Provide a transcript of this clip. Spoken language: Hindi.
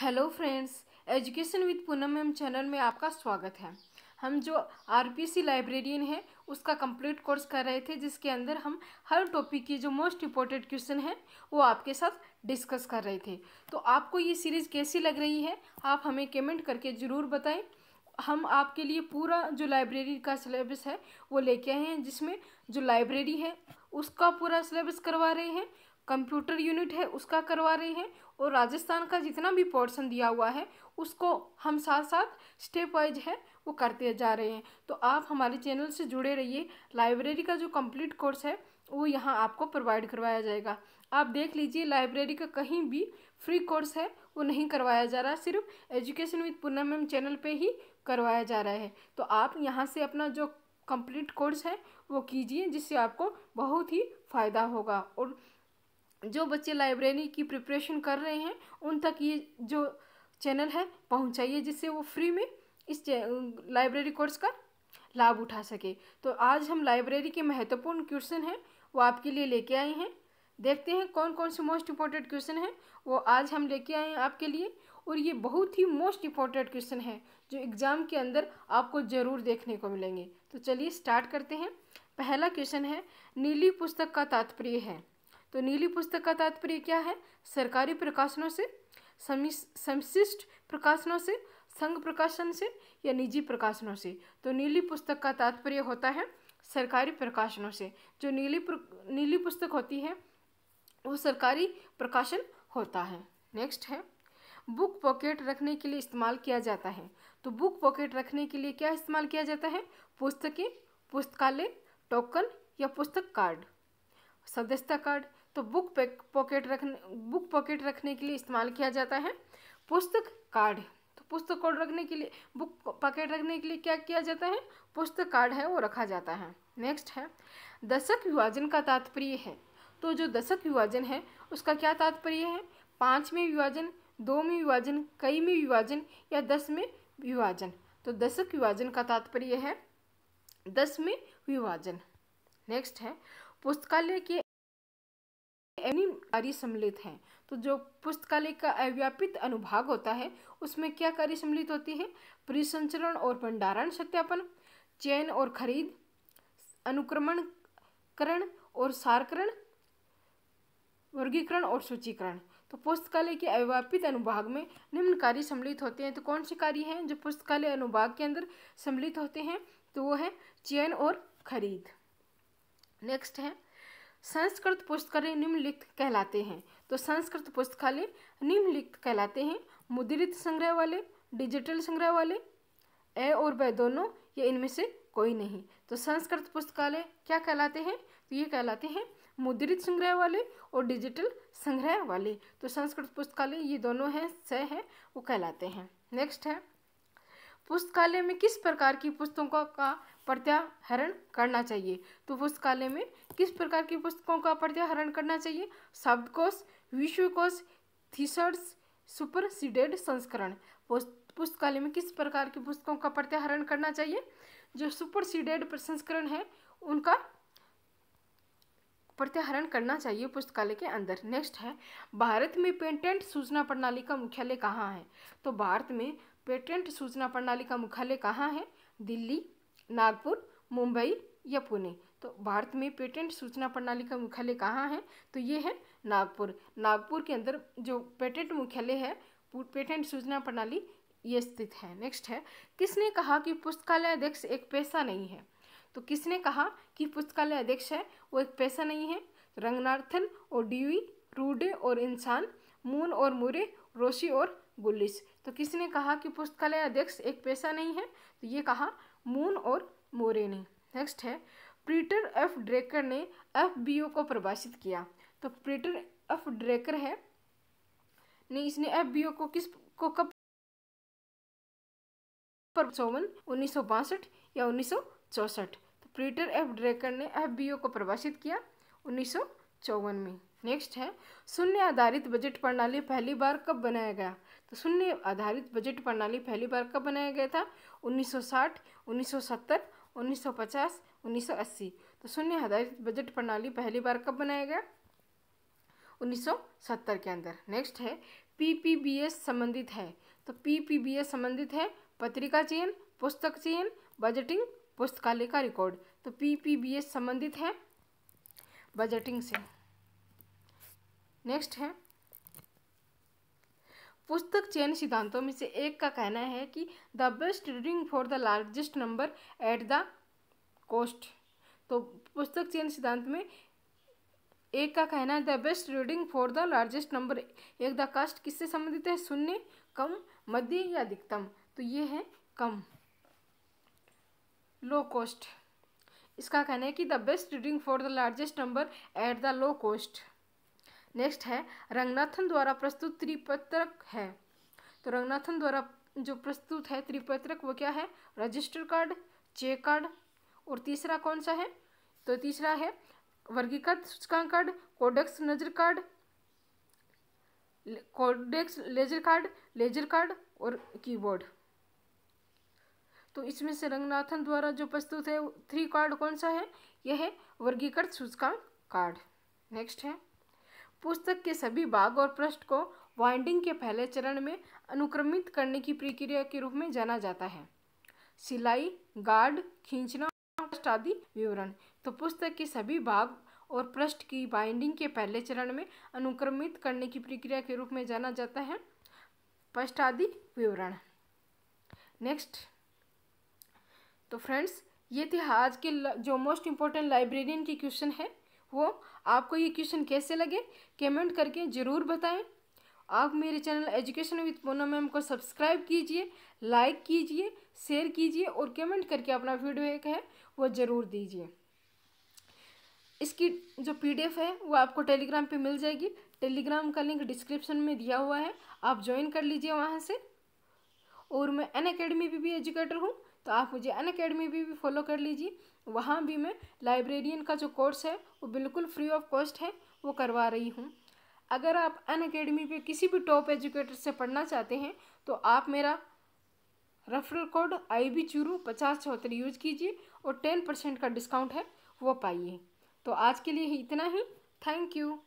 hello friends education with Poonam M channel में आपका स्वागत है हम जो आरपीसी लाइब्रेरियन है उसका कंप्लीट कोर्स कर रहे थे जिसके अंदर हम हर टॉपिक की जो मोस्ट इम्पोर्टेंट क्वेश्चन है वो आपके साथ डिस्कस कर रहे थे तो आपको ये सीरीज़ कैसी लग रही है आप हमें कमेंट करके ज़रूर बताएं हम आपके लिए पूरा जो लाइब्रेरी का सिलेबस है वो लेके आए हैं जिसमें जो लाइब्रेरी है उसका पूरा सिलेबस करवा रहे हैं कंप्यूटर यूनिट है उसका करवा रहे हैं और राजस्थान का जितना भी पोर्शन दिया हुआ है उसको हम साथ साथ स्टेप वाइज है वो करते जा रहे हैं तो आप हमारे चैनल से जुड़े रहिए लाइब्रेरी का जो कंप्लीट कोर्स है वो यहाँ आपको प्रोवाइड करवाया जाएगा आप देख लीजिए लाइब्रेरी का कहीं भी फ्री कोर्स है वो नहीं करवाया जा रहा सिर्फ एजुकेशन विद पूनम चैनल पर ही करवाया जा रहा है तो आप यहाँ से अपना जो कंप्लीट कोर्स है वो कीजिए जिससे आपको बहुत ही फ़ायदा होगा और जो बच्चे लाइब्रेरी की प्रिपरेशन कर रहे हैं उन तक ये जो चैनल है पहुंचाइए जिससे वो फ्री में इस लाइब्रेरी कोर्स का लाभ उठा सके तो आज हम लाइब्रेरी के महत्वपूर्ण क्वेश्चन हैं वो आपके लिए लेके आए हैं देखते हैं कौन कौन से मोस्ट इंपॉर्टेंट क्वेश्चन हैं वो आज हम लेके आए हैं आपके लिए और ये बहुत ही मोस्ट इंपॉर्टेंट क्वेश्चन है जो एग्ज़ाम के अंदर आपको ज़रूर देखने को मिलेंगे तो चलिए स्टार्ट करते हैं पहला क्वेश्चन है नीली पुस्तक का तात्पर्य है तो नीली पुस्तक का तात्पर्य क्या है सरकारी प्रकाशनों से समशिष्ट प्रकाशनों से संघ प्रकाशन से या निजी प्रकाशनों से तो नीली पुस्तक का तात्पर्य होता है सरकारी प्रकाशनों से जो नीली प्र, नीली पुस्तक होती है वो सरकारी प्रकाशन होता है नेक्स्ट है बुक पॉकेट रखने के लिए इस्तेमाल किया जाता है तो बुक पॉकेट रखने के लिए क्या इस्तेमाल किया जाता है पुस्तकें पुस्तकालय टोकन या पुस्तक कार्ड सदस्यता कार्ड तो बुक पॉकेट रखने बुक पॉकेट रखने के लिए इस्तेमाल किया जाता है पुस्तक कार्ड तो पुस्तक कार्ड रखने के लिए बुक पॉकेट रखने के लिए क्या किया जाता है पुस्तक कार्ड है वो रखा जाता है नेक्स्ट है दशक विभाजन का तात्पर्य है तो जो दशक विभाजन है उसका क्या तात्पर्य है पाँच में विभाजन दो में विभाजन कई में विभाजन या दस में विभाजन तो दशक विभाजन का तात्पर्य है दस में विभाजन नेक्स्ट है पुस्तकालय के कार्य सम्मिलित हैं तो जो पुस्तकालय का अव्यापित अनुभाग होता है उसमें क्या कार्य सम्मिलित होती है परिसंचरण और भंडारण सत्यापन चयन और खरीद अनुक्रमण करण और सारकरण वर्गीकरण और सूचीकरण तो पुस्तकालय के अव्यापित अनुभाग में निम्न कार्य सम्मिलित होते हैं तो कौन से कार्य हैं जो पुस्तकालय अनुभाग के अंदर सम्मिलित होते हैं तो वो है चयन और खरीद नेक्स्ट है संस्कृत पुस्तकालय निम्नलिखित कहलाते हैं तो संस्कृत पुस्तकालय निम्नलिखित कहलाते हैं मुद्रित संग्रह वाले डिजिटल संग्रह वाले ए और वह दोनों या इनमें से कोई नहीं तो संस्कृत पुस्तकालय क्या कहलाते हैं तो ये कहलाते हैं मुद्रित संग्रह वाले और डिजिटल संग्रह वाले तो संस्कृत पुस्तकालय ये दोनों हैं स हैं वो कहलाते हैं नेक्स्ट है पुस्तकालय में किस प्रकार की पुस्तकों का प्रत्याहरण करना चाहिए तो पुस्तकालय में किस प्रकार की पुस्तकों का प्रत्याहरण करना चाहिए शब्दकोश विश्वकोश थीसर्स सुपरसीडेड संस्करण पुस्तकालय में किस प्रकार की पुस्तकों का प्रत्याहरण करना चाहिए जो सुपरसीडेड संस्करण है उनका प्रत्याहरण करना चाहिए पुस्तकालय के अंदर नेक्स्ट है भारत में पेटेंट सूचना प्रणाली का मुख्यालय कहाँ है तो भारत में पेटेंट सूचना प्रणाली का मुख्यालय कहाँ है दिल्ली नागपुर मुंबई या पुणे तो भारत में पेटेंट सूचना प्रणाली का मुख्यालय कहाँ है तो ये है नागपुर नागपुर के अंदर जो पेटेंट मुख्यालय है पेटेंट सूचना प्रणाली ये स्थित है नेक्स्ट है किसने कहा कि पुस्तकालय अध्यक्ष एक पैसा नहीं है तो किसने कहा कि पुस्तकालय अध्यक्ष है वो एक पैसा नहीं है रंगनाथन और डीवी रूडे और इंसान मून और मुरे रोशी और गुलिस तो किसने कहा कि पुस्तकालय अध्यक्ष एक पैसा नहीं है तो ये कहा मून और मोरे ने नेक्स्ट है प्रीटर एफ ड्रेकर ने एफ को प्रभाषित किया तो प्रीटर एफ ड्रेकर है ने इसने एफ को किस को कब चौवन उन्नीस या उन्नीस सौ चौसठ पीटर एफ ड्रेकर ने ओ को परिभाषित किया उन्नीस में नेक्स्ट है शून्य आधारित बजट प्रणाली पहली बार कब बनाया गया तो शून्य आधारित बजट प्रणाली पहली बार कब बनाया गया था 1960, 1970, 1950, 1980 तो शून्य आधारित बजट प्रणाली पहली बार कब बनाया गया 1970 के अंदर नेक्स्ट है पीपीबीएस संबंधित है तो पीपीबीएस संबंधित है पत्रिका चयन पुस्तक चयन बजटिंग पुस्तकालय का रिकॉर्ड तो पीपीबीएस संबंधित है बजटिंग से नेक्स्ट है पुस्तक चयन सिद्धांतों में से एक का कहना है कि the best reading for the largest number at the cost तो पुस्तक चयन सिद्धांत में एक का कहना है the best reading for the largest number एक द कास्ट किससे संबंधित है शून्य कम मध्य या अधिकतम तो ये है कम लो कॉस्ट इसका कहना है कि the best reading for the largest number at the low cost next है रंगनाथन द्वारा प्रस्तुत त्रिपत्रक है तो रंगनाथन द्वारा जो प्रस्तुत है त्रिपत्रक वो क्या है रजिस्टर कार्ड चेक कार्ड और तीसरा कौन सा है तो तीसरा है वर्गीकृत सूचकांक कार्ड कोडेक्स नजर card codex ledger card ledger card और कीबोर्ड तो इसमें से रंगनाथन द्वारा जो प्रस्तुत है थ्री कार्ड कौन सा है यह है वर्गीकृत सूचकांक कार्ड नेक्स्ट है पुस्तक के सभी भाग और पृष्ठ को वाइंडिंग के पहले चरण में अनुक्रमित करने की प्रक्रिया के रूप में जाना जाता है सिलाई गार्ड खींचना पृष्ठ आदि विवरण तो पुस्तक के सभी भाग और पृष्ठ की बाइंडिंग के पहले चरण में अनुक्रमित करने की प्रक्रिया के रूप में जाना जाता है पृष्ठ आदि विवरण नेक्स्ट तो फ्रेंड्स ये थे आज के जो मोस्ट इम्पोर्टेंट लाइब्रेरियन के क्वेश्चन है वो आपको ये क्वेश्चन कैसे लगे कमेंट करके ज़रूर बताएं आप मेरे channel education with Poonam ma'am को सब्सक्राइब कीजिए लाइक कीजिए शेयर कीजिए और कमेंट करके अपना फीडबैक है वो ज़रूर दीजिए इसकी जो पीडीएफ है वो आपको टेलीग्राम पे मिल जाएगी टेलीग्राम का लिंक डिस्क्रिप्शन में दिया हुआ है आप ज्वाइन कर लीजिए वहाँ से और मैं अन अकेडमी भी, भी एजुकेटर हूँ तो आप मुझे अन अकेडमी भी, भी फॉलो कर लीजिए वहाँ भी मैं लाइब्रेरियन का जो कोर्स है वो बिल्कुल फ्री ऑफ कॉस्ट है वो करवा रही हूँ अगर आप अन अकेडमी पर किसी भी टॉप एजुकेटर से पढ़ना चाहते हैं तो आप मेरा referral code I B Churu पचास चौहत्तर यूज कीजिए और टेन परसेंट का डिस्काउंट है वो पाइए तो आज के लिए ही इतना ही थैंक यू